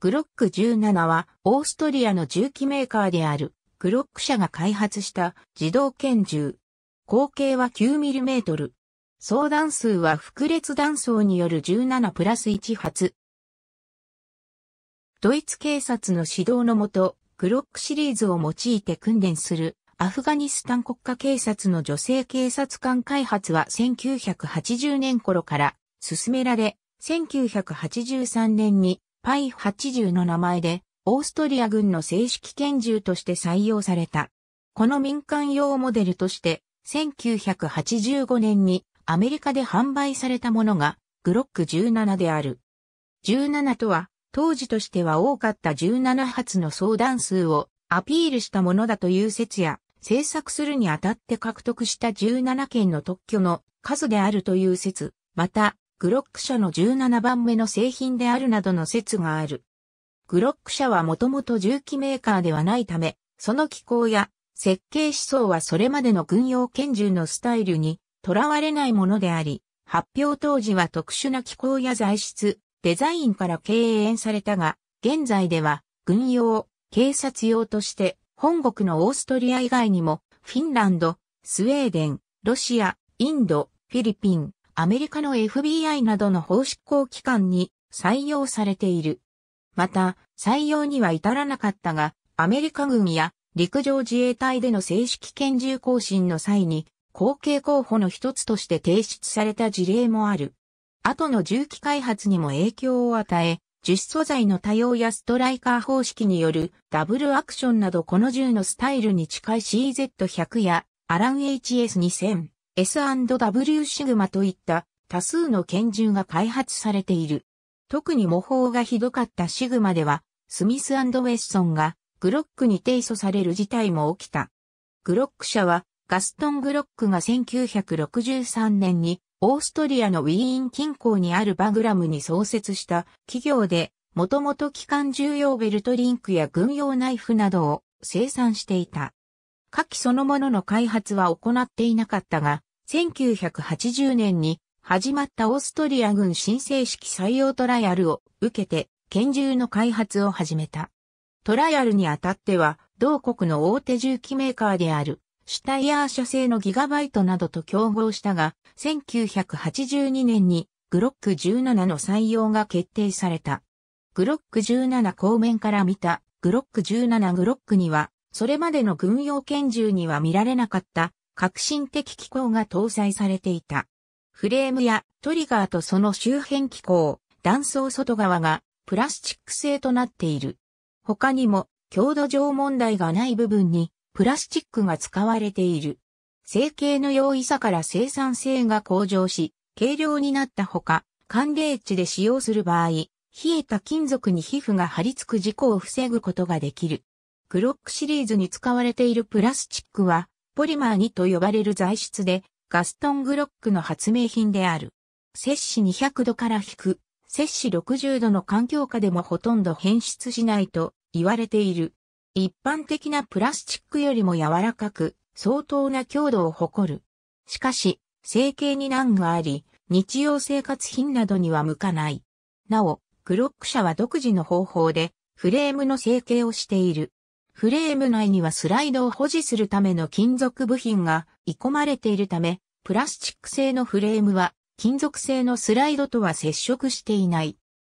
グロック17はオーストリアの銃器メーカーであるグロック社が開発した自動拳銃。口径は 9mm。相弾数は複列弾層による17プラス1発。ドイツ警察の指導のもと、グロックシリーズを用いて訓練するアフガニスタン国家警察の女性警察官開発は1980年頃から進められ、1983年にパイ80の名前で、オーストリア軍の正式拳銃として採用された。この民間用モデルとして、1985年にアメリカで販売されたものが、グロック17である。17とは、当時としては多かった17発の相談数をアピールしたものだという説や、制作するにあたって獲得した17件の特許の数であるという説、また、グロック社の17番目の製品であるなどの説がある。グロック社はもともと銃器メーカーではないため、その機構や設計思想はそれまでの軍用拳銃のスタイルにとらわれないものであり、発表当時は特殊な機構や材質、デザインから敬遠されたが、現在では軍用、警察用として本国のオーストリア以外にもフィンランド、スウェーデン、ロシア、インド、フィリピン、アメリカの FBI などの法執行機関に採用されている。また、採用には至らなかったが、アメリカ軍や陸上自衛隊での正式拳銃更新の際に、後継候補の一つとして提出された事例もある。後の銃器開発にも影響を与え、樹脂素材の多様やストライカー方式によるダブルアクションなどこの銃のスタイルに近い CZ100 やアラン HS2000 S&W シグマといった多数の拳銃が開発されている。特に模倣がひどかったシグマでは、スミスウェッソンがグロックに提訴される事態も起きた。グロック社はガストン・グロックが1963年にオーストリアのウィーン近郊にあるバグラムに創設した企業で、もともと機関重要ベルトリンクや軍用ナイフなどを生産していた。下記そのものの開発は行っていなかったが、1980年に始まったオーストリア軍新正式採用トライアルを受けて拳銃の開発を始めた。トライアルにあたっては同国の大手銃器メーカーであるシュタイヤー社製のギガバイトなどと競合したが1982年にグロック17の採用が決定された。グロック17後面から見たグロック17グロックにはそれまでの軍用拳銃には見られなかった革新的機構が搭載されていた。フレームやトリガーとその周辺機構、断層外側がプラスチック製となっている。他にも強度上問題がない部分にプラスチックが使われている。成形の容易さから生産性が向上し、軽量になったほか、寒冷地で使用する場合、冷えた金属に皮膚が張り付く事故を防ぐことができる。クロックシリーズに使われているプラスチックは、ポリマー2と呼ばれる材質で、ガストン・グロックの発明品である。摂氏200度から引く、摂氏60度の環境下でもほとんど変質しないと言われている。一般的なプラスチックよりも柔らかく、相当な強度を誇る。しかし、成形に難があり、日用生活品などには向かない。なお、クロック社は独自の方法で、フレームの成形をしている。フレーム内にはスライドを保持するための金属部品が鋳込まれているため、プラスチック製のフレームは金属製のスライドとは接触していない。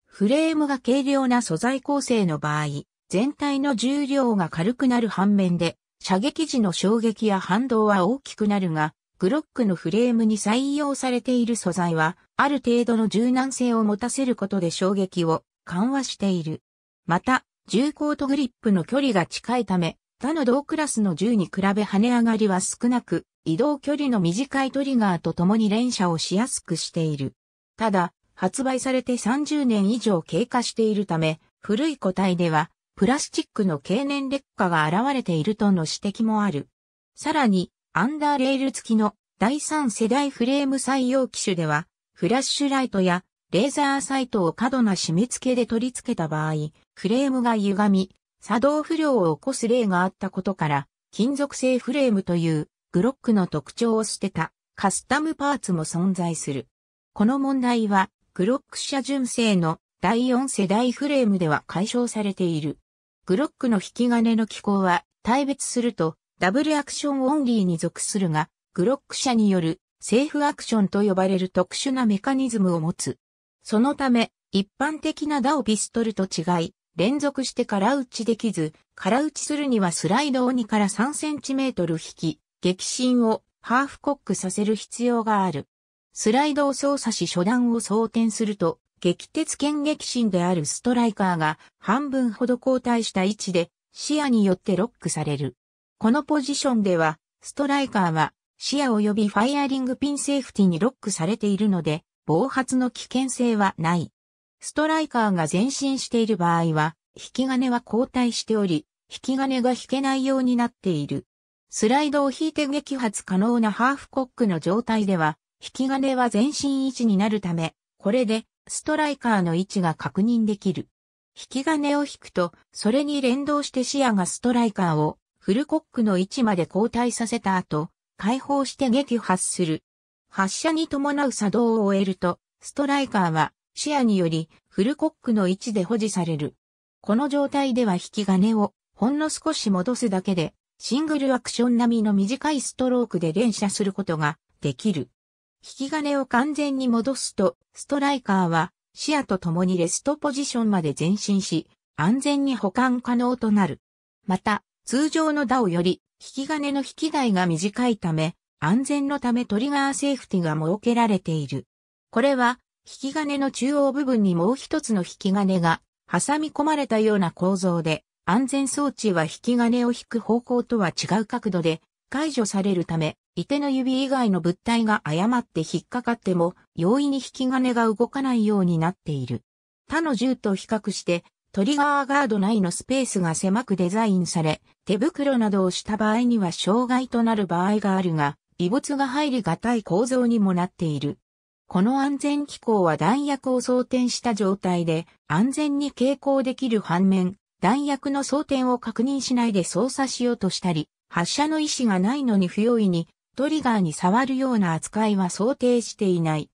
フレームが軽量な素材構成の場合、全体の重量が軽くなる反面で、射撃時の衝撃や反動は大きくなるが、グロックのフレームに採用されている素材は、ある程度の柔軟性を持たせることで衝撃を緩和している。また、銃口とグリップの距離が近いため、他の同クラスの銃に比べ跳ね上がりは少なく、移動距離の短いトリガーと共に連射をしやすくしている。ただ、発売されて30年以上経過しているため、古い個体では、プラスチックの経年劣化が現れているとの指摘もある。さらに、アンダーレール付きの第3世代フレーム採用機種では、フラッシュライトやレーザーサイトを過度な締め付けで取り付けた場合、フレームが歪み、作動不良を起こす例があったことから、金属製フレームというグロックの特徴を捨てたカスタムパーツも存在する。この問題は、グロック社純正の第4世代フレームでは解消されている。グロックの引き金の機構は、対別すると、ダブルアクションオンリーに属するが、グロック社によるセーフアクションと呼ばれる特殊なメカニズムを持つ。そのため、一般的なダオピストルと違い、連続して空打ちできず、空打ちするにはスライドを2から3センチメートル引き、激震をハーフコックさせる必要がある。スライドを操作し初段を装填すると、激鉄剣激震であるストライカーが半分ほど交代した位置で視野によってロックされる。このポジションでは、ストライカーは視野及びファイアリングピンセーフティにロックされているので、暴発の危険性はない。ストライカーが前進している場合は、引き金は後退しており、引き金が引けないようになっている。スライドを引いて撃破可能なハーフコックの状態では、引き金は前進位置になるため、これでストライカーの位置が確認できる。引き金を引くと、それに連動して視野がストライカーをフルコックの位置まで後退させた後、解放して撃破する。発射に伴う作動を終えると、ストライカーは視野によりフルコックの位置で保持される。この状態では引き金をほんの少し戻すだけで、シングルアクション並みの短いストロークで連射することができる。引き金を完全に戻すと、ストライカーは視野と共にレストポジションまで前進し、安全に保管可能となる。また、通常のダオより、引き金の引き台が短いため、安全のためトリガーセーフティが設けられている。これは、引き金の中央部分にもう一つの引き金が挟み込まれたような構造で、安全装置は引き金を引く方向とは違う角度で解除されるため、い手の指以外の物体が誤って引っかかっても容易に引き金が動かないようになっている。他の銃と比較してトリガーガード内のスペースが狭くデザインされ、手袋などをした場合には障害となる場合があるが、異物が入りがたい構造にもなっている。この安全機構は弾薬を装填した状態で安全に携行できる反面、弾薬の装填を確認しないで操作しようとしたり、発射の意思がないのに不用意にトリガーに触るような扱いは想定していない。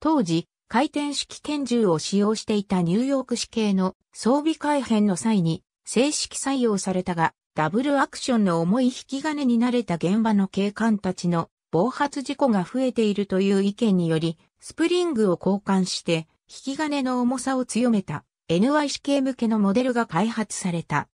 当時、回転式拳銃を使用していたニューヨーク市警の装備改変の際に正式採用されたが、ダブルアクションの重い引き金になれた現場の警官たちの暴発事故が増えているという意見により、スプリングを交換して引き金の重さを強めた NYCK 向けのモデルが開発された。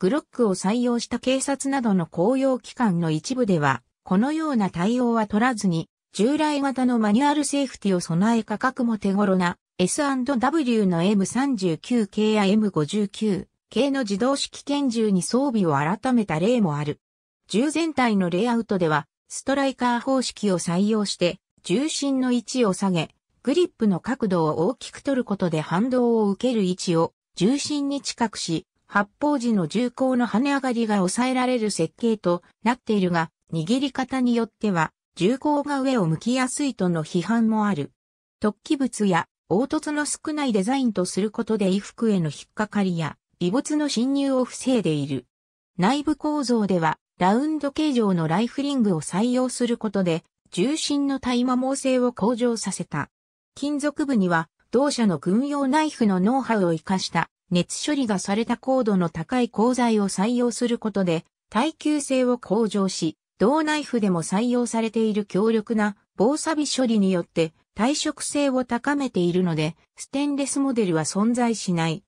グロックを採用した警察などの公用機関の一部では、このような対応は取らずに、従来型のマニュアルセーフティを備え価格も手頃な S&W の M39K や M59 系の自動式拳銃に装備を改めた例もある。銃全体のレイアウトでは、ストライカー方式を採用して、重心の位置を下げ、グリップの角度を大きく取ることで反動を受ける位置を重心に近くし、発砲時の銃口の跳ね上がりが抑えられる設計となっているが、握り方によっては、銃口が上を向きやすいとの批判もある。突起物や凹凸の少ないデザインとすることで衣服への引っかかりや異物の侵入を防いでいる。内部構造では、ラウンド形状のライフリングを採用することで、重心の耐摩耗性を向上させた。金属部には、同社の軍用ナイフのノウハウを活かした熱処理がされた高度の高い鋼材を採用することで、耐久性を向上し、同ナイフでも採用されている強力な防錆処理によって耐食性を高めているので、ステンレスモデルは存在しない。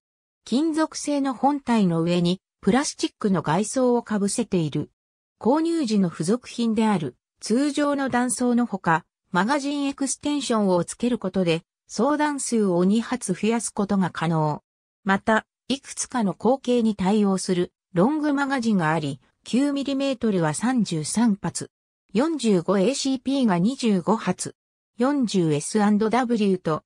金属製の本体の上にプラスチックの外装をかぶせている。購入時の付属品である通常の断層のほか、マガジンエクステンションを付けることで、相談数を2発増やすことが可能。また、いくつかの口径に対応するロングマガジンがあり、9mm は33発、45ACP が25発、40S&W と、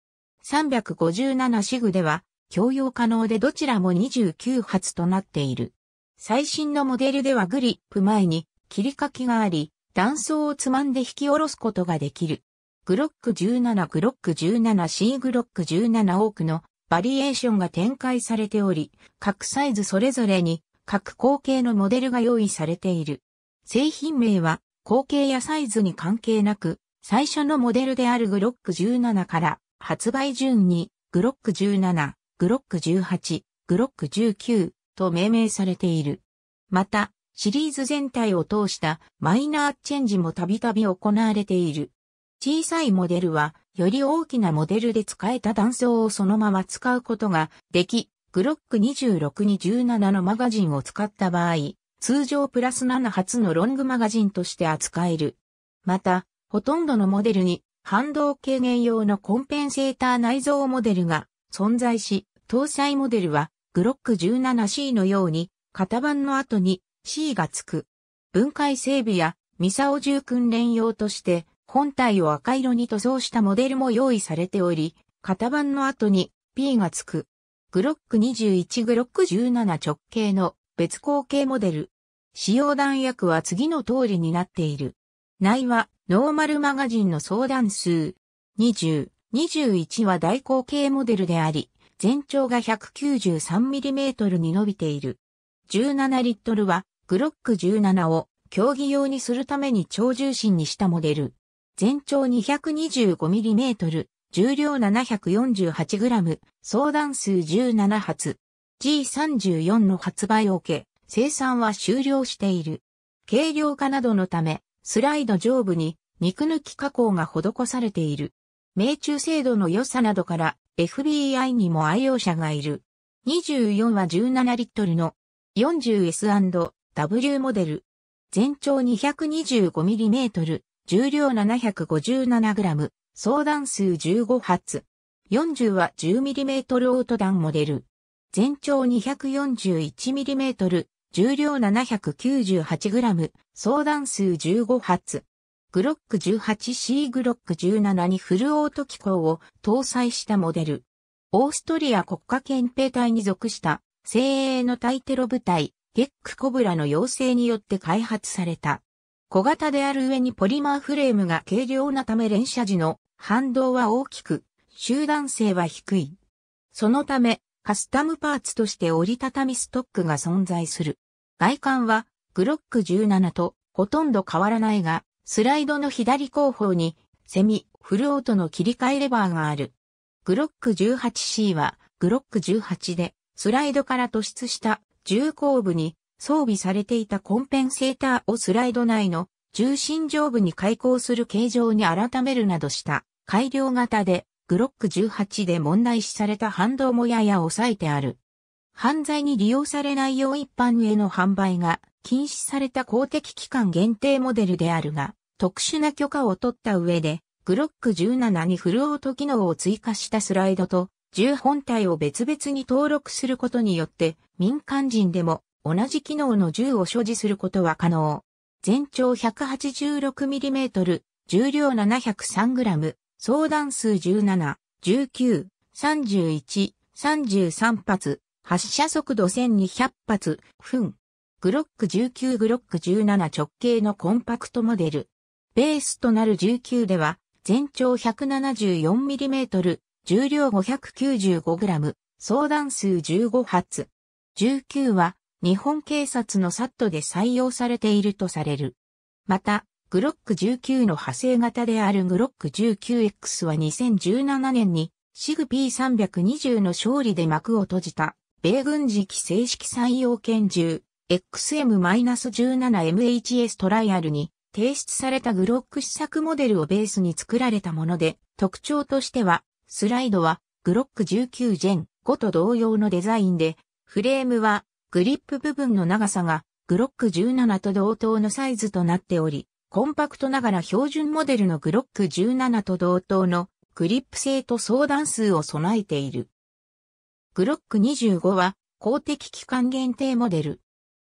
357シグでは共用可能でどちらも29発となっている。最新のモデルではグリップ前に切り欠きがあり、断層をつまんで引き下ろすことができる。グロック17、グロック 17C、グロック17多くのバリエーションが展開されており、各サイズそれぞれに各口径のモデルが用意されている。製品名は口径やサイズに関係なく、最初のモデルであるグロック17から発売順にグロック17、グロック18、グロック19と命名されている。また、シリーズ全体を通したマイナーチェンジもたびたび行われている。小さいモデルは、より大きなモデルで使えた断層をそのまま使うことができ、グロック26に17のマガジンを使った場合、通常プラス7発のロングマガジンとして扱える。また、ほとんどのモデルに反動軽減用のコンペンセーター内蔵モデルが存在し、搭載モデルは、グロック 17C のように、型番の後に C がつく。分解整備や、ミサオ銃訓練用として、本体を赤色に塗装したモデルも用意されており、型番の後に P がつく。グロック21グロック17直径の別口径モデル。使用弾薬は次の通りになっている。内はノーマルマガジンの相談数。20、21は大口径モデルであり、全長が 193mm に伸びている。17リットルは、グロック17を競技用にするために超重心にしたモデル。全長 225mm、重量 748g、相談数17発。G34 の発売を受け、生産は終了している。軽量化などのため、スライド上部に肉抜き加工が施されている。命中精度の良さなどから FBI にも愛用者がいる。24は17リットルの 40S&W モデル。全長 225mm、重量 757g、相談数15発。40は 10mm オート弾モデル。全長 241mm、重量 798g、相談数15発。グロック 18C グロック17にフルオート機構を搭載したモデル。オーストリア国家憲兵隊に属した精鋭の対テロ部隊、ゲックコブラの要請によって開発された。小型である上にポリマーフレームが軽量なため連射時の反動は大きく、集団性は低い。そのため、カスタムパーツとして折りたたみストックが存在する。外観は、グロック17とほとんど変わらないが、スライドの左後方に、セミ、フルオートの切り替えレバーがある。グロック 18C は、グロック18で、スライドから突出した重後部に装備されていたコンペンセーターをスライド内の重心上部に開口する形状に改めるなどした改良型で、グロック18で問題視された反動もやや抑えてある。犯罪に利用されないよう一般への販売が禁止された公的機関限定モデルであるが、特殊な許可を取った上で、グロック17にフルオート機能を追加したスライドと、銃本体を別々に登録することによって、民間人でも同じ機能の銃を所持することは可能。全長 186mm、重量 703g、相談数17、19、31、33発、発射速度1200発、分、グロック19グロック17直径のコンパクトモデル。ベースとなる19では、全長 174mm、重量 595g、相談数15発。19は、日本警察のサットで採用されているとされる。また、グロック19の派生型であるグロック 19X は2017年に、シグ P320 の勝利で幕を閉じた、米軍時期正式採用拳銃。XM-17MHS トライアルに提出されたグロック試作モデルをベースに作られたもので、特徴としては、スライドはグロック19ジェン5と同様のデザインで、フレームはグリップ部分の長さがグロック17と同等のサイズとなっており、コンパクトながら標準モデルのグロック17と同等のグリップ性と相談数を備えている。グロック25は公的機関限定モデル。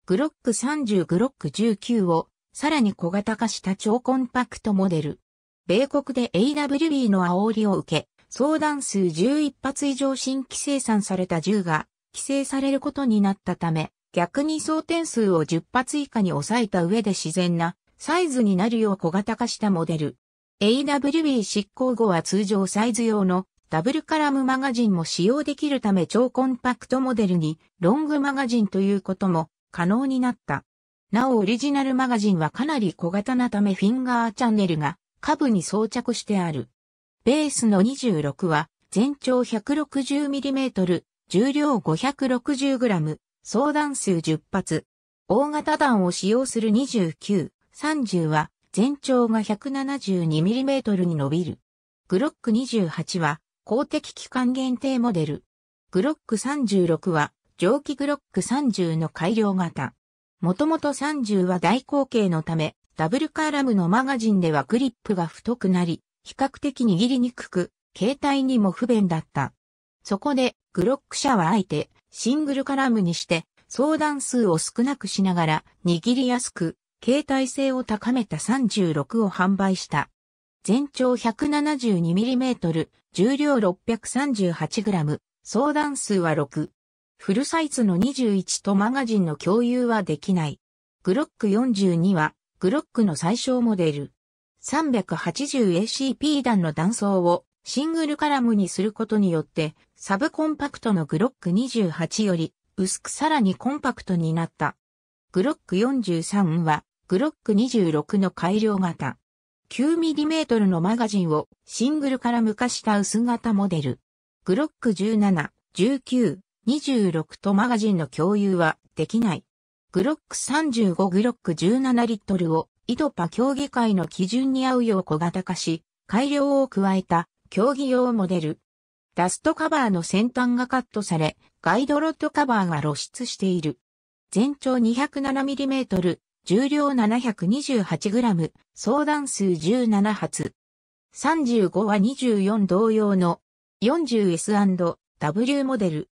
グロック30グロック19をさらに小型化した超コンパクトモデル。米国で AWB の煽りを受け、相談数11発以上新規生産された銃が規制されることになったため、逆に装点数を10発以下に抑えた上で自然なサイズになるよう小型化したモデル。AWB 執行後は通常サイズ用のダブルカラムマガジンも使用できるため超コンパクトモデルにロングマガジンということも可能になった。なおオリジナルマガジンはかなり小型なためフィンガーチャンネルが下部に装着してある。ベースの26は全長 160mm、重量 560g、相談数10発。大型弾を使用する29、30は全長が 172mm に伸びる。グロック28は公的機関限定モデル。グロック36は蒸気グロック30の改良型。もともと30は大口径のため、ダブルカーラムのマガジンではグリップが太くなり、比較的握りにくく、携帯にも不便だった。そこで、グロック社はあえて、シングルカラムにして、相談数を少なくしながら、握りやすく、携帯性を高めた36を販売した。全長 172mm、重量 638g、相談数は6、フルサイズの21とマガジンの共有はできない。グロック42は、グロックの最小モデル。380ACP 弾の弾倉をシングルカラムにすることによって、サブコンパクトのグロック28より薄くさらにコンパクトになった。グロック43は、グロック26の改良型。9mm のマガジンをシングルから昔した薄型モデル。グロック17、19、26とマガジンの共有はできない。グロック35グロック17リットルをイドパ競技会の基準に合うよう小型化し、改良を加えた競技用モデル。ダストカバーの先端がカットされ、ガイドロッドカバーが露出している。全長 207mm、重量 728g、相談数17発。35は24同様の 40S&W モデル。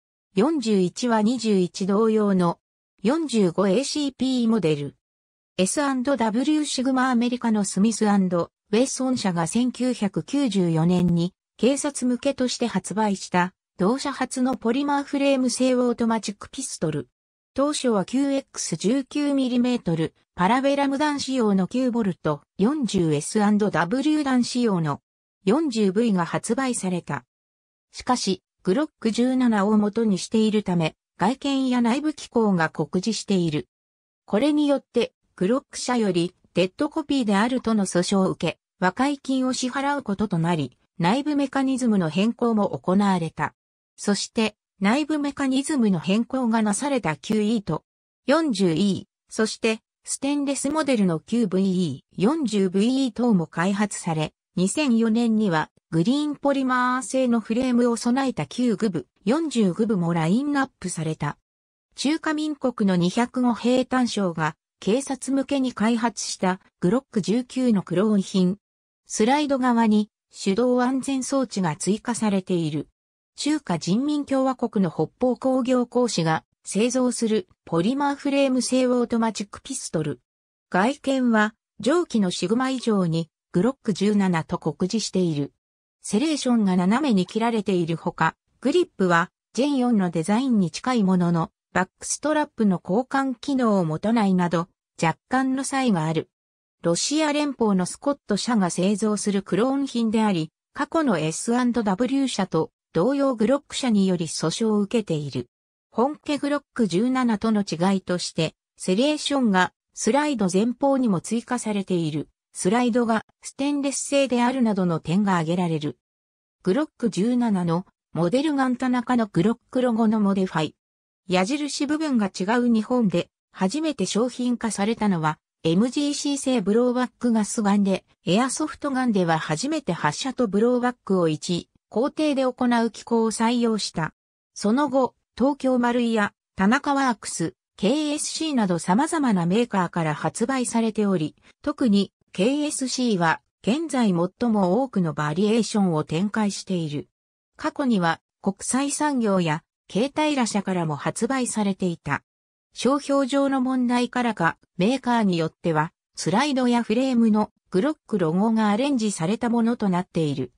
41は21同様の 45ACP モデル。S&W シグマアメリカのスミスウェッソン社が1994年に警察向けとして発売した同社初のポリマーフレーム製オートマチックピストル。当初は 9X19mm パラベラム弾仕様の 9V40S&W 弾仕様の 40V が発売された。しかし、グロック17を元にしているため、外見や内部機構が酷似している。これによって、グロック社より、デッドコピーであるとの訴訟を受け、和解金を支払うこととなり、内部メカニズムの変更も行われた。そして、内部メカニズムの変更がなされた q e と 40E、そして、ステンレスモデルの q v e 40VE 等も開発され、2004年にはグリーンポリマー製のフレームを備えた旧グブ、40グブもラインナップされた。中華民国の205兵単賞が警察向けに開発したグロック19のクローン品。スライド側に手動安全装置が追加されている。中華人民共和国の北方工業工士が製造するポリマーフレーム製オートマチックピストル。外見は蒸気のシグマ以上にグロック17と酷似している。セレーションが斜めに切られているほか、グリップは J4 のデザインに近いものの、バックストラップの交換機能を持たないなど、若干の差異がある。ロシア連邦のスコット社が製造するクローン品であり、過去の S&W 社と同様グロック社により訴訟を受けている。本家グロック17との違いとして、セレーションがスライド前方にも追加されている。スライドがステンレス製であるなどの点が挙げられる。グロック17のモデルガン田中のグロックロゴのモデファイ。矢印部分が違う日本で初めて商品化されたのは MGC 製ブローバックガスガンで、エアソフトガンでは初めて発射とブローバックを1工程で行う機構を採用した。その後、東京丸井や田中ワークス、KSC など様々なメーカーから発売されており、特に KSC は現在最も多くのバリエーションを展開している。過去には国際産業や携帯ら社からも発売されていた。商標上の問題からかメーカーによってはスライドやフレームのグロックロゴがアレンジされたものとなっている。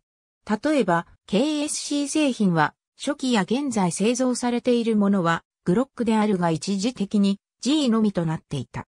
例えば KSC 製品は初期や現在製造されているものはグロックであるが一時的に G のみとなっていた。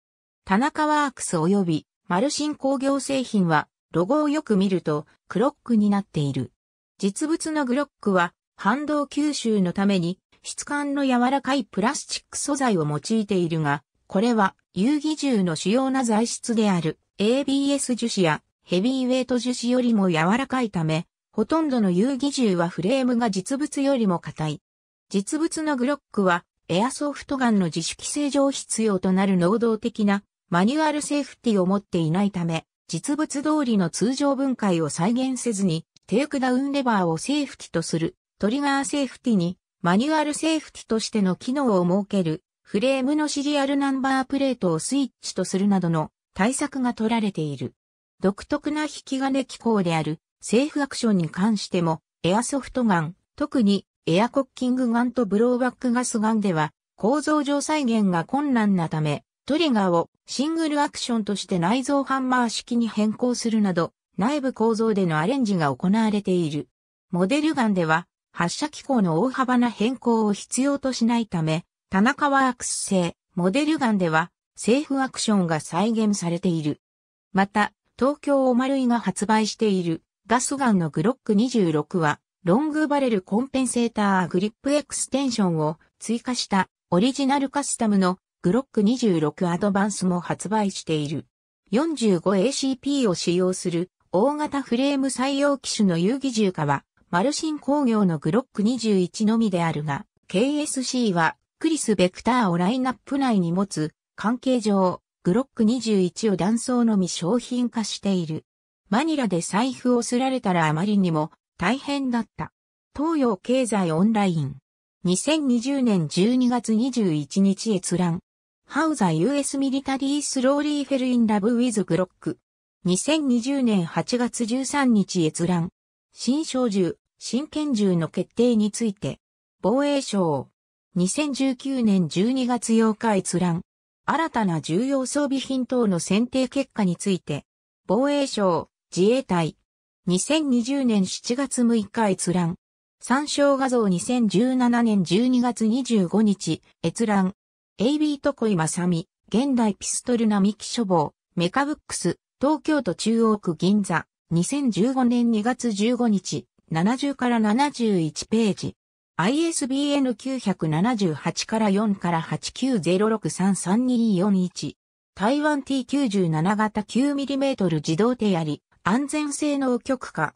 田中ワークス及びマルシン工業製品は、ロゴをよく見ると、クロックになっている。実物のグロックは、反動吸収のために、質感の柔らかいプラスチック素材を用いているが、これは、遊戯銃の主要な材質である ABS 樹脂やヘビーウェイト樹脂よりも柔らかいため、ほとんどの遊戯銃はフレームが実物よりも硬い。実物のグロックはエアソフトガンの自主規制上必要となる能動的なマニュアルセーフティを持っていないため、実物通りの通常分解を再現せずに、テイクダウンレバーをセーフティとする、トリガーセーフティに、マニュアルセーフティとしての機能を設ける、フレームのシリアルナンバープレートをスイッチとするなどの対策が取られている。独特な引き金機構である、セーフアクションに関しても、エアソフトガン、特にエアコッキングガンとブローバックガスガンでは、構造上再現が困難なため、トリガーをシングルアクションとして内蔵ハンマー式に変更するなど、内部構造でのアレンジが行われている。モデルガンでは、発射機構の大幅な変更を必要としないため、田中ワークス製、モデルガンでは、セーフアクションが再現されている。また、東京オマルイが発売しているガスガンのグロック26は、ロングバレルコンペンセーターグリップエクステンションを追加したオリジナルカスタムのグロック26アドバンスも発売している。45ACP を使用する大型フレーム採用機種の遊戯銃化は、マルシン工業のグロック21のみであるが、KSC はクリス・ベクターをラインナップ内に持つ関係上、グロック21を断層のみ商品化している。マニラで財布をすられたらあまりにも大変だった。東洋経済オンライン。2020年12月21日閲覧。How the US Military Slowly Fell in Love with Glock。2020年8月13日閲覧。新小銃、新拳銃の決定について。防衛省。2019年12月8日閲覧。新たな重要装備品等の選定結果について。防衛省、自衛隊。2020年7月6日閲覧。参照画像2017年12月25日、閲覧。AB と小井正美、現代ピストル並木書房、メカブックス、東京都中央区銀座、2015年2月15日、70から71ページ。ISBN 978から4から890633241。台湾 T97 型 9mm 自動手やり、安全性能極化。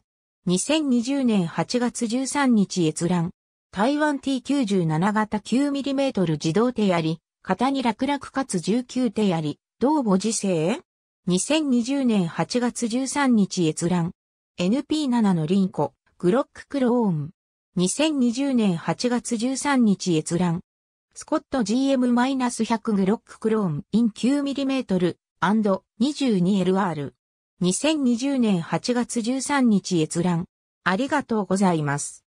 2020年8月13日閲覧。台湾 T97 型 9mm 自動手やり、型に楽々かつ19手あり、同母時世 ?2020 年8月13日閲覧。NP7 のリンコ、グロッククローン。2020年8月13日閲覧。スコット GM-100 グロッククローン in 9mm &22LR。2020年8月13日閲覧。ありがとうございます。